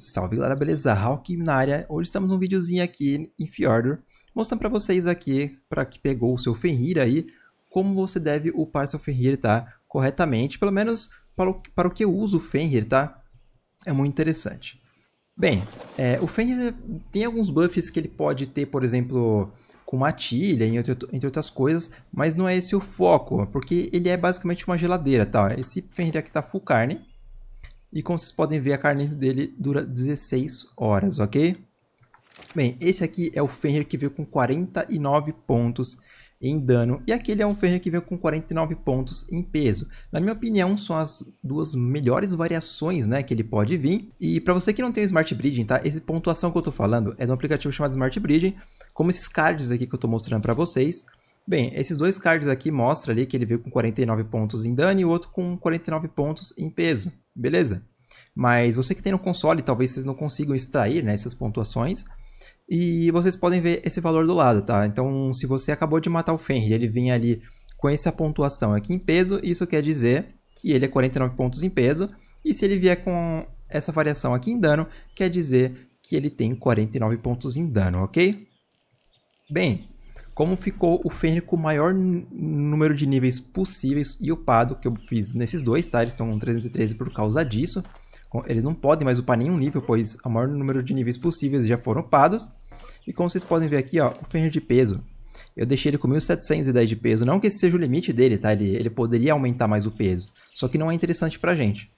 Salve galera, beleza? Hawk na área. Hoje estamos num videozinho aqui em Fjordor, mostrando para vocês aqui, para que pegou o seu Fenrir aí, como você deve upar seu Fenrir, tá? Corretamente, pelo menos para o, para o que eu uso o Fenrir, tá? É muito interessante. Bem, é, o Fenrir tem alguns buffs que ele pode ter, por exemplo, com matilha, entre, entre outras coisas, mas não é esse o foco, porque ele é basicamente uma geladeira, tá? Esse Fenrir aqui tá full carne, e como vocês podem ver, a carne dele dura 16 horas, ok? Bem, esse aqui é o Fenrir que veio com 49 pontos em dano. E aquele é um Fenrir que veio com 49 pontos em peso. Na minha opinião, são as duas melhores variações né, que ele pode vir. E para você que não tem o Smart Bridging, tá? Essa pontuação que eu estou falando é de um aplicativo chamado Smart Bridging, como esses cards aqui que eu estou mostrando para vocês. Bem, esses dois cards aqui mostram ali que ele veio com 49 pontos em dano e o outro com 49 pontos em peso. Beleza. Mas você que tem no console, talvez vocês não consigam extrair né, essas pontuações. E vocês podem ver esse valor do lado, tá? Então, se você acabou de matar o Fenrir, ele vem ali com essa pontuação aqui em peso, isso quer dizer que ele é 49 pontos em peso. E se ele vier com essa variação aqui em dano, quer dizer que ele tem 49 pontos em dano, ok? Bem, como ficou o Fênico maior número de níveis possíveis e upado que eu fiz nesses dois, tá? Eles estão com 313 por causa disso. Eles não podem mais upar nenhum nível, pois o maior número de níveis possíveis já foram upados. E como vocês podem ver aqui, ó, o Fênix de peso. Eu deixei ele com 1710 de peso, não que esse seja o limite dele, tá? Ele, ele poderia aumentar mais o peso, só que não é interessante pra gente.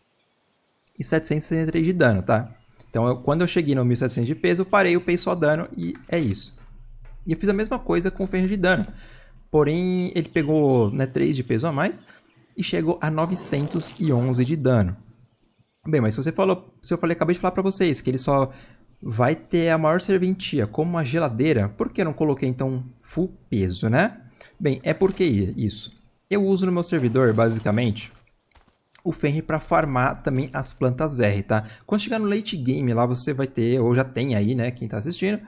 E 763 de dano, tá? Então, eu, quando eu cheguei no 1700 de peso, eu parei, upei só dano e é isso. E eu fiz a mesma coisa com o ferro de dano, Porém, ele pegou né, 3 de peso a mais e chegou a 911 de dano. Bem, mas se você falou, se eu falei, acabei de falar para vocês que ele só vai ter a maior serventia como uma geladeira, por que eu não coloquei então full peso, né? Bem, é porque isso. Eu uso no meu servidor, basicamente, o Fenrir para farmar também as plantas R, tá? Quando chegar no late game lá, você vai ter, ou já tem aí, né, quem tá assistindo,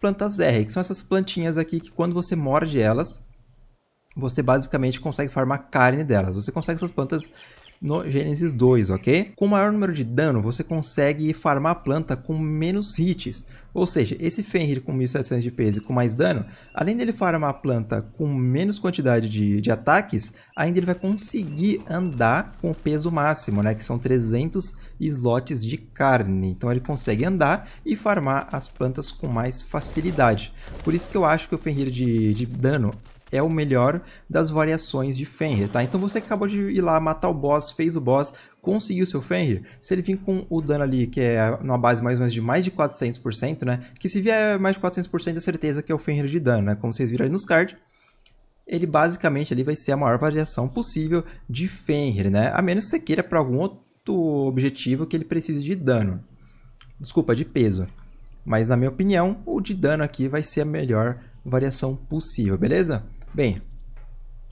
plantas R, que são essas plantinhas aqui que quando você morde elas, você basicamente consegue farmar carne delas. Você consegue essas plantas no Genesis 2, ok? Com maior número de dano, você consegue farmar a planta com menos hits. Ou seja, esse Fenrir com 1700 de peso e com mais dano, além dele farmar a planta com menos quantidade de, de ataques, ainda ele vai conseguir andar com o peso máximo, né? Que são 300 slots de carne. Então ele consegue andar e farmar as plantas com mais facilidade. Por isso que eu acho que o Fenrir de, de dano é o melhor das variações de Fenrir, tá? Então você acabou de ir lá matar o boss, fez o boss, conseguiu seu Fenrir, se ele vir com o dano ali, que é numa base mais ou menos de mais de 400%, né? Que se vier mais de 400% é certeza que é o Fenrir de dano, né? Como vocês viram ali nos cards. Ele basicamente ali vai ser a maior variação possível de Fenrir, né? A menos que você queira para algum outro objetivo que ele precise de dano. Desculpa, de peso. Mas na minha opinião, o de dano aqui vai ser a melhor variação possível, beleza? Bem,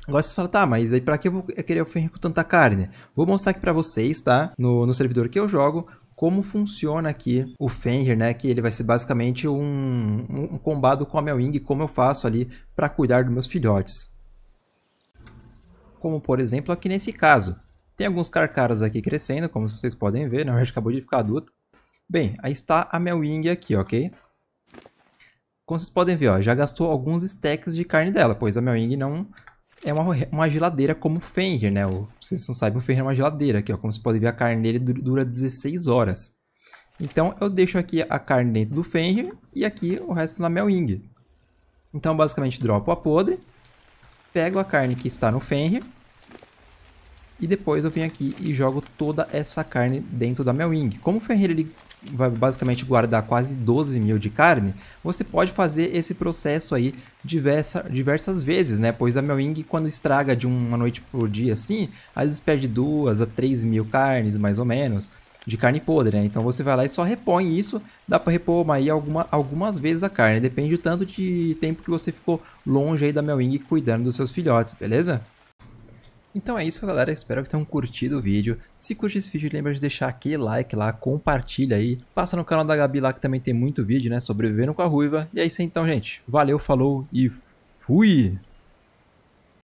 Agora você fala, tá, mas aí pra que eu vou querer o ferrinho com tanta carne? Vou mostrar aqui pra vocês, tá? No, no servidor que eu jogo, como funciona aqui o Fenrir, né? Que ele vai ser basicamente um, um, um combado com a minha wing, como eu faço ali para cuidar dos meus filhotes. Como por exemplo aqui nesse caso. Tem alguns carcaras aqui crescendo, como vocês podem ver, na né? verdade acabou de ficar adulto. Bem, aí está a minha wing aqui, ok? Como vocês podem ver, ó, já gastou alguns stacks de carne dela, pois a Melwing não é uma, uma geladeira como o Fenrir, né? O, vocês não sabem, o Fenrir é uma geladeira aqui, ó. Como vocês podem ver, a carne dele dura 16 horas. Então, eu deixo aqui a carne dentro do Fenrir e aqui o resto na Melwing. Então, basicamente, dropo a podre, pego a carne que está no Fenrir e depois eu venho aqui e jogo toda essa carne dentro da Melwing. Como o Fenrir ele vai basicamente guardar quase 12 mil de carne, você pode fazer esse processo aí diversa, diversas vezes, né? Pois a Melwing, quando estraga de uma noite por dia assim, às vezes perde duas a três mil carnes, mais ou menos, de carne podre, né? Então você vai lá e só repõe isso, dá para repor aí alguma, algumas vezes a carne, depende do tanto de tempo que você ficou longe aí da Melwing cuidando dos seus filhotes, beleza? Então é isso, galera. Espero que tenham curtido o vídeo. Se curte esse vídeo, lembra de deixar aquele like lá, compartilha aí. Passa no canal da Gabi lá que também tem muito vídeo, né? Sobrevivendo com a ruiva. E é isso então, gente. Valeu, falou e fui!